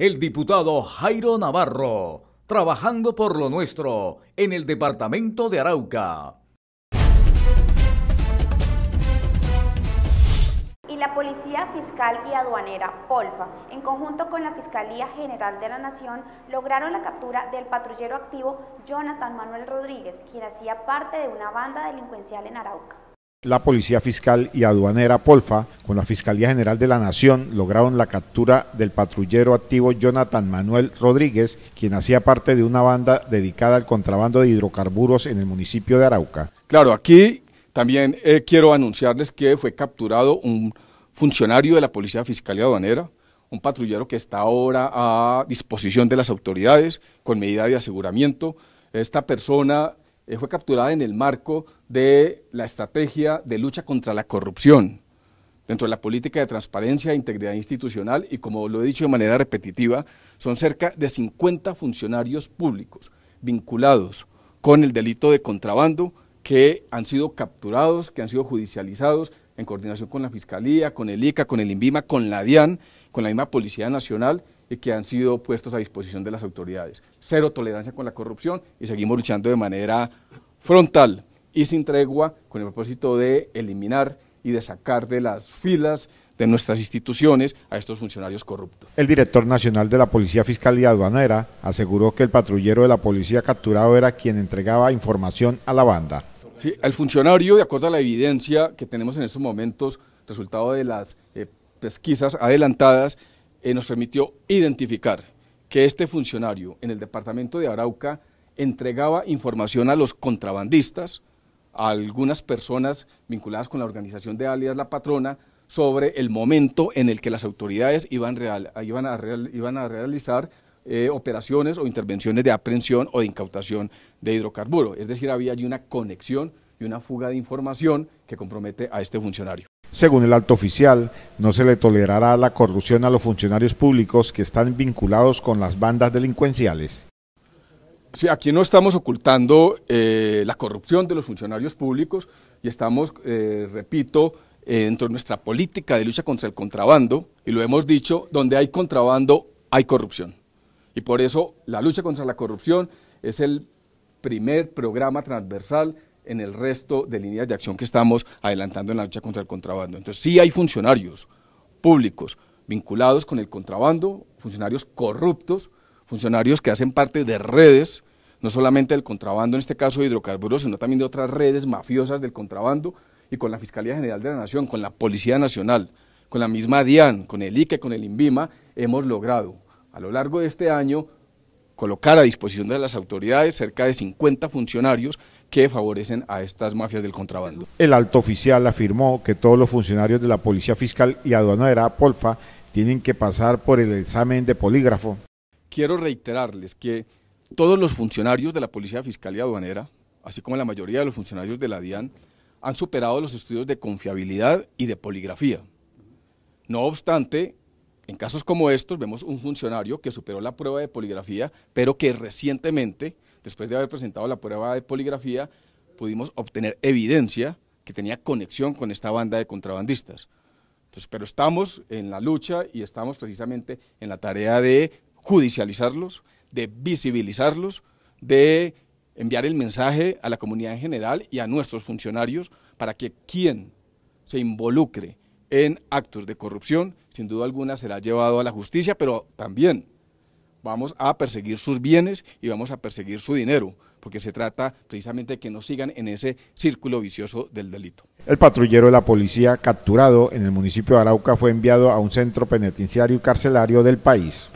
el diputado Jairo Navarro, trabajando por lo nuestro en el departamento de Arauca. Y la Policía Fiscal y Aduanera, POLFA, en conjunto con la Fiscalía General de la Nación, lograron la captura del patrullero activo Jonathan Manuel Rodríguez, quien hacía parte de una banda delincuencial en Arauca. La Policía Fiscal y Aduanera Polfa, con la Fiscalía General de la Nación, lograron la captura del patrullero activo Jonathan Manuel Rodríguez, quien hacía parte de una banda dedicada al contrabando de hidrocarburos en el municipio de Arauca. Claro, aquí también eh, quiero anunciarles que fue capturado un funcionario de la Policía Fiscal y Aduanera, un patrullero que está ahora a disposición de las autoridades con medida de aseguramiento. Esta persona eh, fue capturada en el marco de la estrategia de lucha contra la corrupción dentro de la política de transparencia e integridad institucional y como lo he dicho de manera repetitiva, son cerca de 50 funcionarios públicos vinculados con el delito de contrabando que han sido capturados, que han sido judicializados en coordinación con la Fiscalía, con el ICA, con el INVIMA, con la DIAN, con la misma Policía Nacional y que han sido puestos a disposición de las autoridades. Cero tolerancia con la corrupción y seguimos luchando de manera frontal y sin tregua con el propósito de eliminar y de sacar de las filas de nuestras instituciones a estos funcionarios corruptos. El director nacional de la Policía Fiscal y Aduanera aseguró que el patrullero de la policía capturado era quien entregaba información a la banda. el funcionario, de acuerdo a la evidencia que tenemos en estos momentos, resultado de las eh, pesquisas adelantadas, eh, nos permitió identificar que este funcionario en el departamento de Arauca entregaba información a los contrabandistas, a algunas personas vinculadas con la organización de alias La Patrona, sobre el momento en el que las autoridades iban, a, realizar eh, operaciones o intervenciones de aprehensión o de incautación de hidrocarburo. Es decir, había allí una conexión y una fuga de información que compromete a este funcionario. Según el alto oficial, no se le tolerará la corrupción a los funcionarios públicos que están vinculados con las bandas delincuenciales. Sí, aquí no estamos ocultando eh, la corrupción de los funcionarios públicos y estamos, eh, repito, dentro de nuestra política de lucha contra el contrabando, y lo hemos dicho, donde hay contrabando hay corrupción. Y por eso la lucha contra la corrupción es el primer programa transversal en el resto de líneas de acción que estamos adelantando en la lucha contra el contrabando. Entonces, sí hay funcionarios públicos vinculados con el contrabando, funcionarios corruptos, funcionarios que hacen parte de redes, no solamente del contrabando, en este caso de hidrocarburos, sino también de otras redes mafiosas del contrabando, y con la Fiscalía General de la Nación, con la Policía Nacional, con la misma DIAN, con el ICE, con el INVIMA, hemos logrado a lo largo de este año colocar a disposición de las autoridades cerca de 50 funcionarios que favorecen a estas mafias del contrabando. El alto oficial afirmó que todos los funcionarios de la Policía Fiscal y Aduanera Polfa tienen que pasar por el examen de polígrafo. Quiero reiterarles que todos los funcionarios de la Policía Fiscal y Aduanera, así como la mayoría de los funcionarios de la DIAN, han superado los estudios de confiabilidad y de poligrafía. No obstante, en casos como estos vemos un funcionario que superó la prueba de poligrafía, pero que recientemente después de haber presentado la prueba de poligrafía, pudimos obtener evidencia que tenía conexión con esta banda de contrabandistas. Entonces, pero estamos en la lucha y estamos precisamente en la tarea de judicializarlos, de visibilizarlos, de enviar el mensaje a la comunidad en general y a nuestros funcionarios para que quien se involucre en actos de corrupción, sin duda alguna será llevado a la justicia, pero también vamos a perseguir sus bienes y vamos a perseguir su dinero porque se trata precisamente de que no sigan en ese círculo vicioso del delito. El patrullero de la policía capturado en el municipio de Arauca fue enviado a un centro penitenciario y carcelario del país.